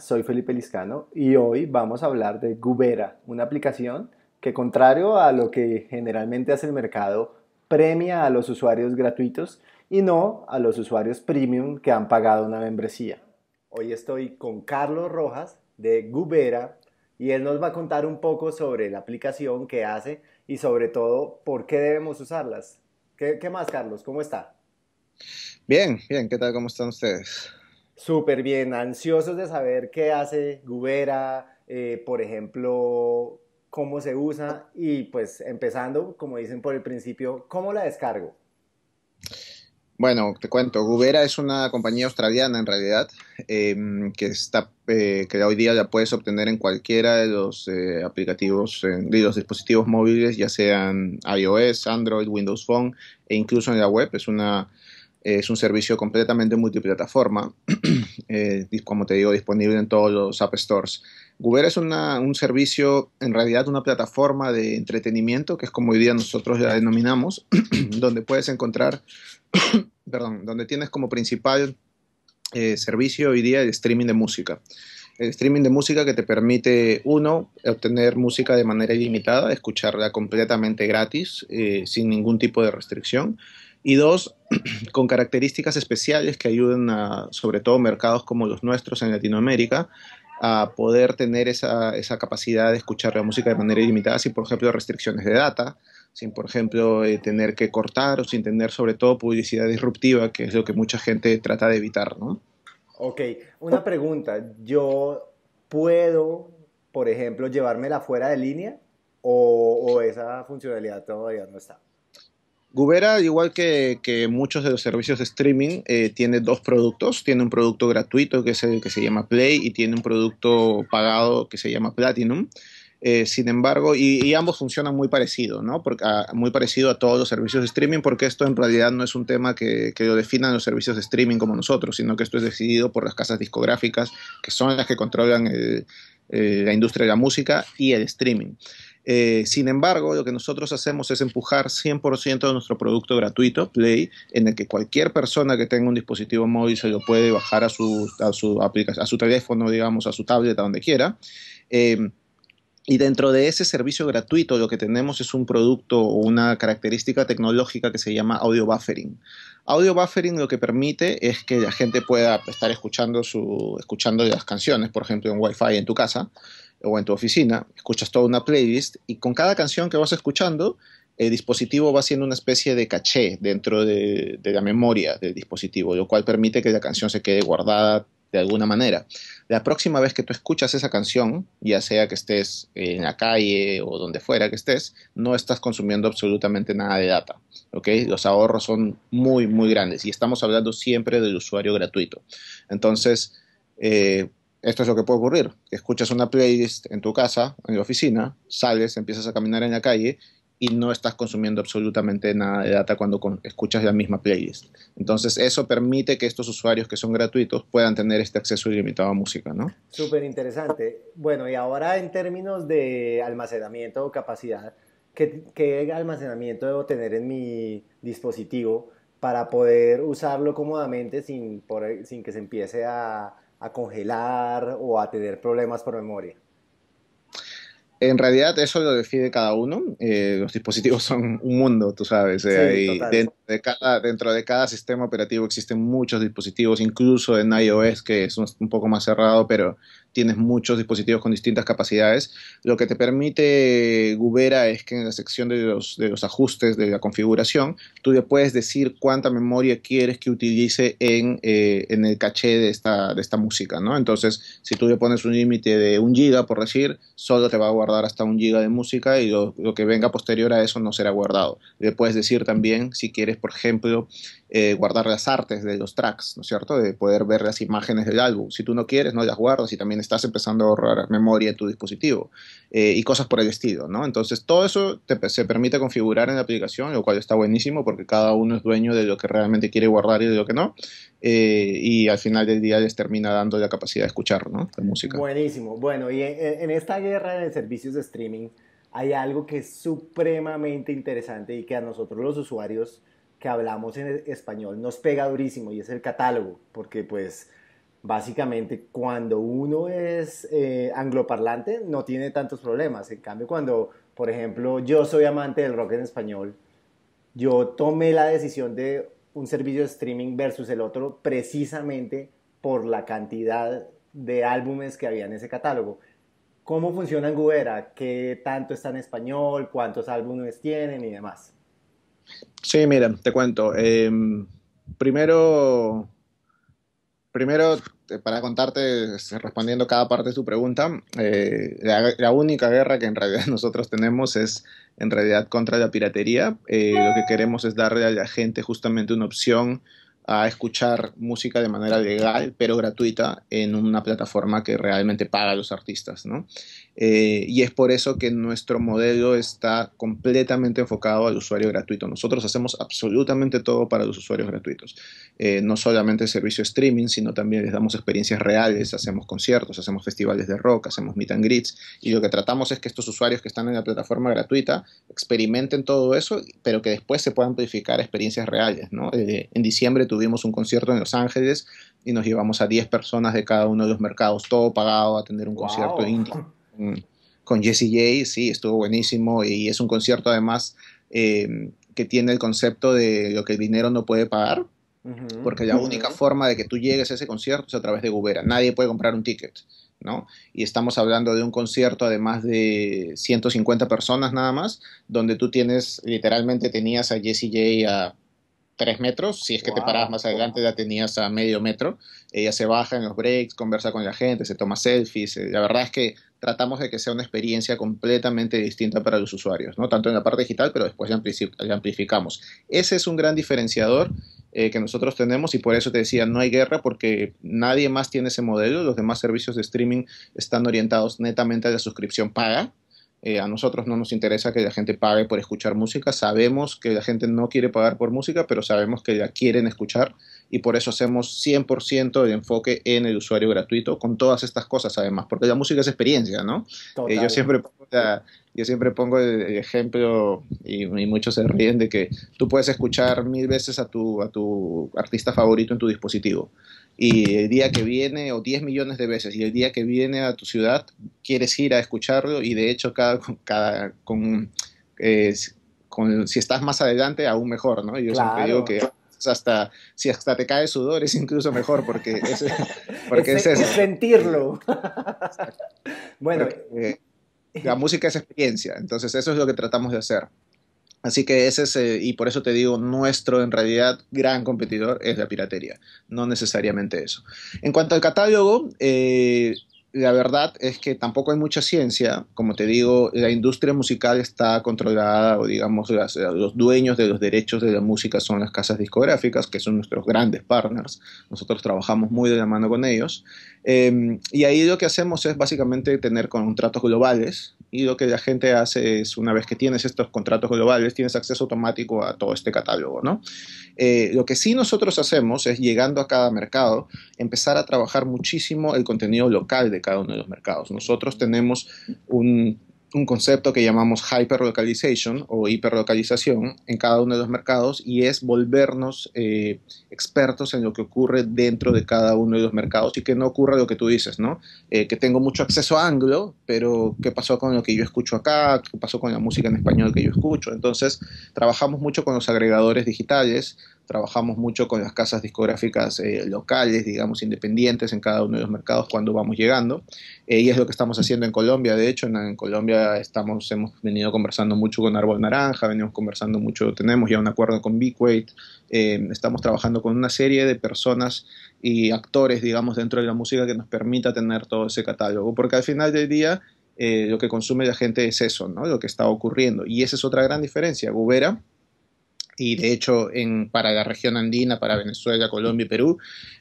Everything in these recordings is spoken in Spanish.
Soy Felipe Liscano y hoy vamos a hablar de Gubera, una aplicación que contrario a lo que generalmente hace el mercado, premia a los usuarios gratuitos y no a los usuarios premium que han pagado una membresía. Hoy estoy con Carlos Rojas de Gubera y él nos va a contar un poco sobre la aplicación que hace y sobre todo por qué debemos usarlas. ¿Qué, qué más, Carlos? ¿Cómo está? Bien, bien, ¿qué tal? ¿Cómo están ustedes? Súper bien, ansiosos de saber qué hace Gubera, eh, por ejemplo, cómo se usa y pues empezando, como dicen por el principio, ¿cómo la descargo? Bueno, te cuento, Gubera es una compañía australiana en realidad, em, que, está, eh, que hoy día la puedes obtener en cualquiera de los eh, aplicativos, de los dispositivos móviles, ya sean iOS, Android, Windows Phone e incluso en la web. Es una es un servicio completamente multiplataforma, eh, como te digo, disponible en todos los App Stores. Google es un servicio, en realidad una plataforma de entretenimiento, que es como hoy día nosotros la denominamos, donde puedes encontrar, perdón, donde tienes como principal eh, servicio hoy día el streaming de música. El streaming de música que te permite, uno, obtener música de manera ilimitada, escucharla completamente gratis, eh, sin ningún tipo de restricción y dos, con características especiales que ayudan a, sobre todo, mercados como los nuestros en Latinoamérica a poder tener esa, esa capacidad de escuchar la música de manera ilimitada sin, por ejemplo, restricciones de data, sin, por ejemplo, eh, tener que cortar o sin tener, sobre todo, publicidad disruptiva, que es lo que mucha gente trata de evitar, ¿no? Ok, una pregunta. ¿Yo puedo, por ejemplo, llevármela fuera de línea o esa funcionalidad todavía no está? Gubera, igual que, muchos de los servicios de streaming, eh, tiene dos productos. Tiene un producto gratuito que, es el que se llama Play y tiene un producto pagado que se llama Platinum. Eh, sin embargo, y, ambos funcionan muy parecido, ¿no? Porque, muy parecido a todos los servicios de streaming, porque esto en realidad no es un tema que, lo definan los servicios de streaming como nosotros, sino que esto es decidido por las casas discográficas, que son las que controlan eh, la industria de la música y el streaming. Eh, sin embargo, lo que nosotros hacemos es empujar 100% de nuestro producto gratuito, Play, en el que cualquier persona que tenga un dispositivo móvil se lo puede bajar a su, a su, a su teléfono, digamos, a su tablet, a donde quiera. Eh, y dentro de ese servicio gratuito lo que tenemos es un producto o una característica tecnológica que se llama audio buffering. Audio buffering lo que permite es que la gente pueda estar escuchando, su, escuchando las canciones, por ejemplo, en Wi-Fi en tu casa, o en tu oficina, escuchas toda una playlist y con cada canción que vas escuchando, el dispositivo va haciendo una especie de caché dentro de, la memoria del dispositivo, lo cual permite que la canción se quede guardada de alguna manera. La próxima vez que tú escuchas esa canción, ya sea que estés en la calle o donde fuera que estés, no estás consumiendo absolutamente nada de data. ¿okay? Los ahorros son muy, muy grandes y estamos hablando siempre del usuario gratuito. Entonces, eh, esto es lo que puede ocurrir. Escuchas una playlist en tu casa, en la oficina, sales, empiezas a caminar en la calle y no estás consumiendo absolutamente nada de data cuando escuchas la misma playlist. Entonces, eso permite que estos usuarios que son gratuitos puedan tener este acceso ilimitado a música, ¿no? Súper interesante. Bueno, y ahora en términos de almacenamiento o capacidad, ¿qué, ¿qué, almacenamiento debo tener en mi dispositivo para poder usarlo cómodamente sin, por, sin que se empiece a a congelar o a tener problemas por memoria? En realidad eso lo decide cada uno. Eh, los dispositivos son un mundo, tú sabes. Eh, cada, dentro de cada sistema operativo existen muchos dispositivos, incluso en iOS, que es un poco más cerrado, pero tienes muchos dispositivos con distintas capacidades. Lo que te permite Gubera es que en la sección de los, de los ajustes de la configuración, tú le puedes decir cuánta memoria quieres que utilice en, eh, en el caché de esta, de esta música, ¿no? Entonces, si tú le pones un límite de un giga, por decir, solo te va a guardar hasta un giga de música y lo, lo que venga posterior a eso no será guardado. Le puedes decir también si quieres por ejemplo, eh, guardar las artes de los tracks, ¿no es cierto? De poder ver las imágenes del álbum. Si tú no quieres, no las guardas y también estás empezando a ahorrar memoria en tu dispositivo eh, y cosas por el estilo, ¿no? Entonces, todo eso se permite configurar en la aplicación, lo cual está buenísimo porque cada uno es dueño de lo que realmente quiere guardar y de lo que no. Eh, y al final del día les termina dando la capacidad de escuchar, ¿no? La música. Buenísimo. Bueno, y en esta guerra de servicios de streaming, hay algo que es supremamente interesante y que a nosotros los usuarios que hablamos en español nos pega durísimo y es el catálogo, porque pues básicamente cuando uno es eh, angloparlante no tiene tantos problemas. En cambio, cuando, por ejemplo, yo soy amante del rock en español, yo tomé la decisión de un servicio de streaming versus el otro precisamente por la cantidad de álbumes que había en ese catálogo. ¿Cómo funciona en ¿Qué tanto está en español? ¿Cuántos álbumes tienen y demás? Sí, mira, te cuento. Em, primero, primero, eh, para contarte, este, respondiendo cada parte de tu pregunta, eh, la, única guerra que en realidad nosotros tenemos es en realidad contra la piratería. Eh, lo que queremos es darle a la gente justamente una opción a escuchar música de manera legal pero gratuita en una plataforma que realmente paga a los artistas, ¿no? Eh, y es por eso que nuestro modelo está completamente enfocado al usuario gratuito. Nosotros hacemos absolutamente todo para los usuarios gratuitos. Eh, no solamente servicio streaming, sino también les damos experiencias reales, hacemos conciertos, hacemos festivales de rock, hacemos meet and greets. Y lo que tratamos es que estos usuarios que están en la plataforma gratuita experimenten todo eso, pero que después se puedan verificar experiencias reales. Eh, en diciembre tuvimos un concierto en Los Ángeles y nos llevamos a 10 personas de cada uno de los mercados, todo pagado a tener un concierto indie con, Jesse J, sí, estuvo buenísimo y es un concierto además eh, que tiene el concepto de lo que el dinero no puede pagar, porque la única forma de que tú llegues a ese concierto es a través de Gubera, nadie puede comprar un ticket. ¿no? Y estamos hablando de un concierto además de 150 personas nada más, donde tú tienes, literalmente tenías a Jesse J a 3 metros, si es que te parabas más adelante ya tenías a medio metro, ella se baja en los breaks, conversa con la gente, se toma selfies, eh, la verdad es que tratamos de que sea una experiencia completamente distinta para los usuarios, ¿no? tanto en la parte digital, pero después la amplificamos. Ese es un gran diferenciador eh, que nosotros tenemos y por eso te decía, no hay guerra porque nadie más tiene ese modelo, los demás servicios de streaming están orientados netamente a la suscripción paga, eh, a nosotros no nos interesa que la gente pague por escuchar música. Sabemos que la gente no quiere pagar por música, pero sabemos que la quieren escuchar y por eso hacemos 100% de enfoque en el usuario gratuito con todas estas cosas además, porque la música es experiencia, ¿no? Eh, yo siempre pongo, yo siempre pongo el ejemplo y, muchos se ríen de que tú puedes escuchar mil veces a tu, a tu artista favorito en tu dispositivo y el día que viene, o 10 millones de veces, y el día que viene a tu ciudad, quieres ir a escucharlo y de hecho cada, cada con, eh, con, si estás más adelante, aún mejor, ¿no? Yo siempre digo que hasta, si hasta te cae sudor es incluso mejor porque es, porque es, sentirlo. bueno. la música es experiencia, entonces eso es lo que tratamos de hacer. Así que ese es, eh, y por eso te digo, nuestro en realidad gran competidor es la piratería, no necesariamente eso. En cuanto al catálogo, eh, la verdad es que tampoco hay mucha ciencia. Como te digo, la industria musical está controlada, o digamos, eh, los dueños de los derechos de la música son las casas discográficas, que son nuestros grandes partners. Nosotros trabajamos muy de la mano con ellos. Em, y ahí lo que hacemos es básicamente tener contratos globales y lo que la gente hace es una vez que tienes estos contratos globales tienes acceso automático a todo este catálogo, ¿no? Eh, lo que sí nosotros hacemos es llegando a cada mercado empezar a trabajar muchísimo el contenido local de cada uno de los mercados. Nosotros tenemos un, un concepto que llamamos hyperlocalization o hiperlocalización en cada uno de los mercados y es volvernos eh, expertos en lo que ocurre dentro de cada uno de los mercados y que no ocurra lo que tú dices, ¿no? Eh, que tengo mucho acceso a anglo, pero ¿qué pasó con lo que yo escucho acá? ¿Qué pasó con la música en español que yo escucho? Entonces, trabajamos mucho con los agregadores digitales trabajamos mucho con las casas discográficas eh, locales, digamos, independientes en cada uno de los mercados cuando vamos llegando. Eh, y es lo que estamos haciendo en Colombia, de hecho, en, Colombia estamos, hemos venido conversando mucho con Árbol Naranja, venimos conversando mucho, tenemos ya un acuerdo con Big eh, estamos trabajando con una serie de personas y actores, digamos, dentro de la música que nos permita tener todo ese catálogo, porque al final del día... lo que consume la gente es eso, ¿no? Lo que está ocurriendo. Y esa es otra gran diferencia. Gubera, y de hecho en, para la región andina, para Venezuela, Colombia y Perú,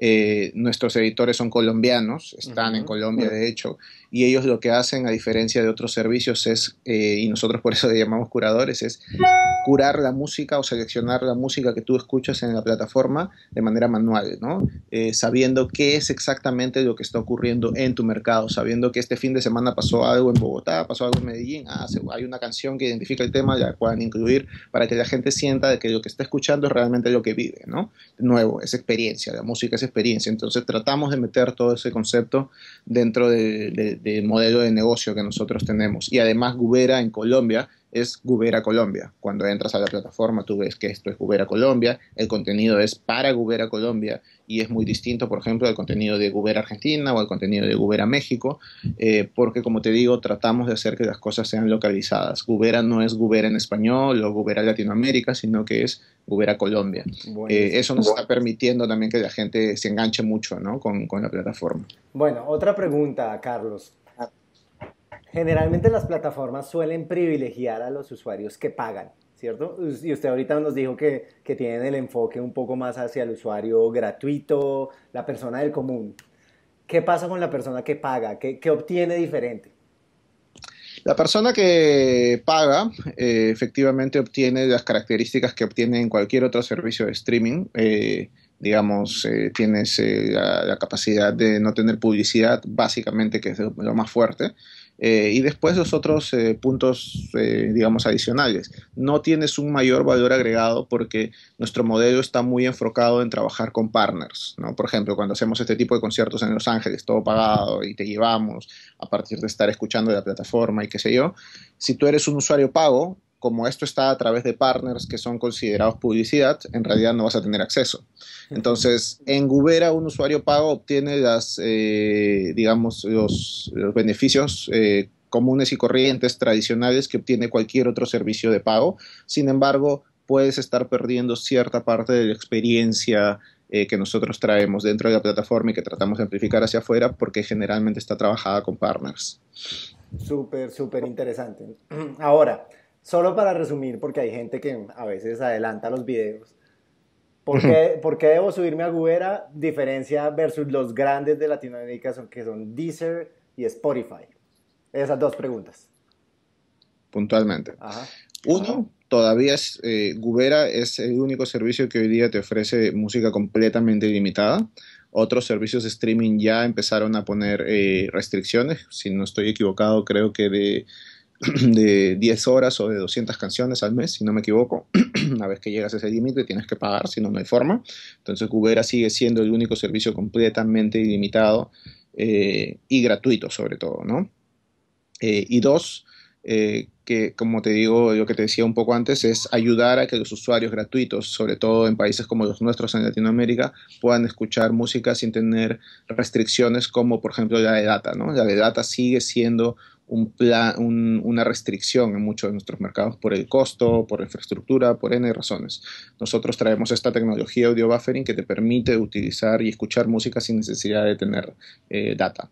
eh, nuestros editores son colombianos, están en Colombia de hecho, y ellos lo que hacen, a diferencia de otros servicios, es, eh, y nosotros por eso le llamamos curadores, es curar la música o seleccionar la música que tú escuchas en la plataforma de manera manual, ¿no? Eh, sabiendo qué es exactamente lo que está ocurriendo en tu mercado, sabiendo que este fin de semana pasó algo en Bogotá, pasó algo en Medellín, ah, hay una canción que identifica el tema, la puedan incluir para que la gente sienta de que lo que está escuchando es realmente lo que vive, ¿no? nuevo, es experiencia, la música es experiencia, entonces tratamos de meter todo ese concepto dentro de de modelo de negocio que nosotros tenemos. Y además Gubera en Colombia es Gubera Colombia. Cuando entras a la plataforma tú ves que esto es Gubera Colombia, el contenido es para Gubera Colombia, y es muy distinto, por ejemplo, al contenido de Gubera Argentina o al contenido de Gubera México, eh, porque como te digo, tratamos de hacer que las cosas sean localizadas. Gubera no es Gubera en español o Gubera Latinoamérica, sino que es Gubera Colombia. Eh, eso nos está permitiendo también que la gente se enganche mucho con, con la plataforma. Bueno, otra pregunta, Carlos. Ah. Generalmente las plataformas suelen privilegiar a los usuarios que pagan. ¿cierto? Y usted ahorita nos dijo que, que tienen el enfoque un poco más hacia el usuario gratuito, la persona del común. ¿Qué pasa con la persona que paga? ¿Qué, qué obtiene diferente? La persona que paga eh, efectivamente obtiene las características que obtiene en cualquier otro servicio de streaming. Eh, digamos, eh, tienes la, capacidad de no tener publicidad, básicamente, que es lo más fuerte. Eh, y después los otros eh, puntos, eh, digamos, adicionales. No tienes un mayor valor agregado porque nuestro modelo está muy enfocado en trabajar con partners, Por ejemplo, cuando hacemos este tipo de conciertos en Los Ángeles, todo pagado y te llevamos a partir de estar escuchando de la plataforma y qué sé yo, si tú eres un usuario pago, como esto está a través de partners que son considerados publicidad, en realidad no vas a tener acceso. Entonces, en Gubera un usuario pago obtiene las, eh, digamos, los, beneficios eh, comunes y corrientes tradicionales que obtiene cualquier otro servicio de pago. Sin embargo, puedes estar perdiendo cierta parte de la experiencia eh, que nosotros traemos dentro de la plataforma y que tratamos de amplificar hacia afuera porque generalmente está trabajada con partners. Súper, súper interesante. Ahora, solo para resumir, porque hay gente que a veces adelanta los videos. ¿Por qué, debo subirme a Gubera? Diferencia versus los grandes de Latinoamérica son, que son Deezer y Spotify. Esas dos preguntas. Puntualmente. Uno, todavía es, eh, Gubera es el único servicio que hoy día te ofrece música completamente ilimitada. Otros servicios de streaming ya empezaron a poner eh, restricciones. Si no estoy equivocado, creo que de de 10 horas o de 200 canciones al mes, si no me equivoco. Una vez que llegas a ese límite tienes que pagar, si no, no hay forma. Entonces Cubera sigue siendo el único servicio completamente ilimitado eh, y gratuito sobre todo, ¿no? Eh, y dos, eh, que como te digo, lo que te decía un poco antes, es ayudar a que los usuarios gratuitos, sobre todo en países como los nuestros en Latinoamérica, puedan escuchar música sin tener restricciones como por ejemplo la de data, ¿no? La de data sigue siendo un plan, una restricción en muchos de nuestros mercados por el costo, por infraestructura, por N razones. Nosotros traemos esta tecnología audio buffering que te permite utilizar y escuchar música sin necesidad de tener eh, data.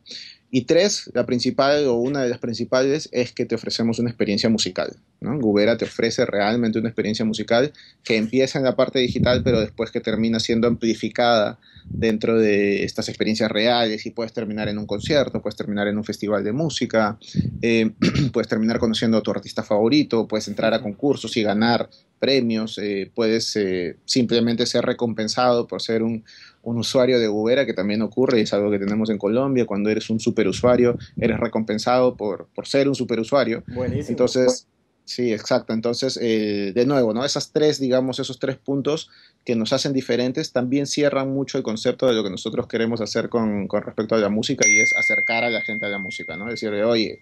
Y tres, la principal o una de las principales es que te ofrecemos una experiencia musical. ¿no? te ofrece realmente una experiencia musical que empieza en la parte digital, pero después que termina siendo amplificada dentro de estas experiencias reales y puedes terminar en un concierto, puedes terminar en un festival de música, eh, puedes terminar conociendo a tu artista favorito, puedes entrar a concursos y ganar premios, eh, puedes eh, simplemente ser recompensado por ser un, usuario de Gubera, que también ocurre, y es algo que tenemos en Colombia, cuando eres un superusuario, eres recompensado por, ser un superusuario. Buenísimo. Entonces, Sí, exacto. Entonces, eh, de nuevo, ¿no? Esas tres, digamos, esos tres puntos que nos hacen diferentes también cierran mucho el concepto de lo que nosotros queremos hacer con, respecto a la música y es acercar a la gente a la música, ¿no? decir, oye,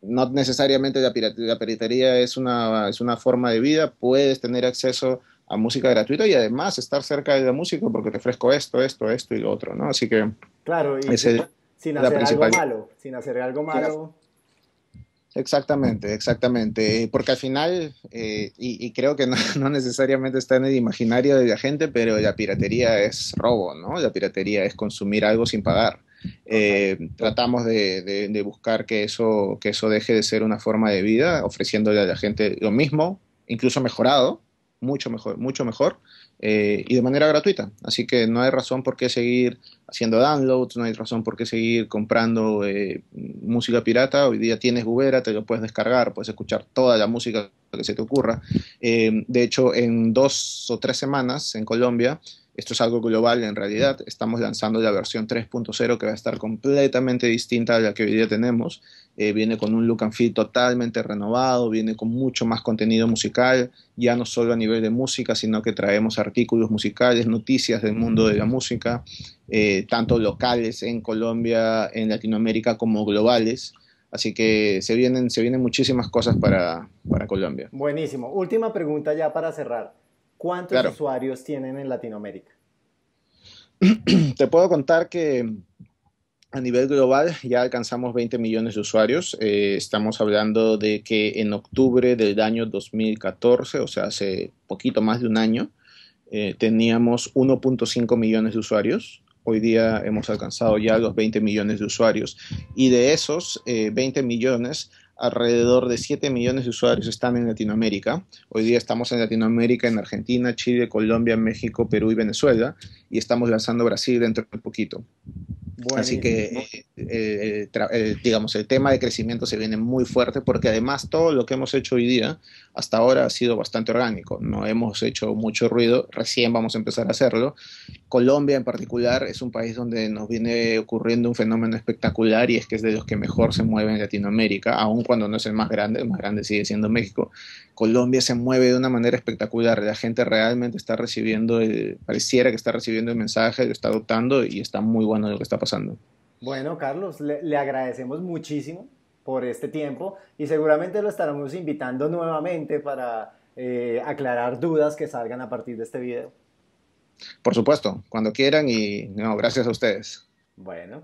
no necesariamente la, la piratería es una, es una forma de vida, puedes tener acceso a música gratuita y además estar cerca de la música porque te ofrezco esto, esto, esto y lo otro, ¿no? Así que... Claro, y sin hacer algo malo, sin hacer algo malo. Exactamente, exactamente. Eh, porque al final, eh, y, creo que no, necesariamente está en el imaginario de la gente, pero la piratería es robo, ¿no? La piratería es consumir algo sin pagar. Eh, tratamos de, buscar que eso, que eso deje de ser una forma de vida, ofreciéndole a la gente lo mismo, incluso mejorado, mucho mejor, mucho mejor eh, y de manera gratuita. Así que no hay razón por qué seguir haciendo downloads, no hay razón por qué seguir comprando eh, música pirata. Hoy día tienes Ubera, te lo puedes descargar, puedes escuchar toda la música que se te ocurra. Eh, de hecho, en dos o tres semanas en Colombia esto es algo global en realidad. Estamos lanzando la versión 3.0 que va a estar completamente distinta a la que hoy día tenemos. Eh, viene con un look and feel totalmente renovado, viene con mucho más contenido musical, ya no solo a nivel de música, sino que traemos artículos musicales, noticias del mundo de la mm. música, eh, tanto locales en Colombia, en Latinoamérica, como globales. Así que se vienen, se vienen muchísimas cosas para Colombia. Buenísimo. Última pregunta ya para cerrar. ¿Cuántos usuarios tienen en Latinoamérica? Te puedo contar que a nivel global ya alcanzamos 20 millones de usuarios. Eh, estamos hablando de que en octubre del año 2014, o sea, hace poquito más de un año, eh, teníamos 1.5 millones de usuarios. Hoy día hemos alcanzado ya los 20 millones de usuarios y de esos 20 eh, millones alrededor de 7 millones de usuarios están en Latinoamérica. Hoy día estamos en Latinoamérica, en Argentina, Chile, Colombia, México, Perú y Venezuela, y estamos lanzando Brasil dentro de poquito. Así que, eh, eh, eh, digamos, el tema de crecimiento se viene muy fuerte porque además todo lo que hemos hecho hoy día hasta ahora ha sido bastante orgánico. No hemos hecho mucho ruido, recién vamos a empezar a hacerlo. Colombia en particular es un país donde nos viene ocurriendo un fenómeno espectacular y es que es de los que mejor se mueve en Latinoamérica, aun cuando no es el más grande, el más grande sigue siendo México. Colombia se mueve de una manera espectacular, la gente realmente está recibiendo, pareciera que está recibiendo el mensaje, lo está adoptando y está muy bueno lo que está pasando. Bueno, Carlos, le agradecemos muchísimo por este tiempo y seguramente lo estaremos invitando nuevamente para eh, aclarar dudas que salgan a partir de este video. Por supuesto, cuando quieran y no, gracias a ustedes. Bueno.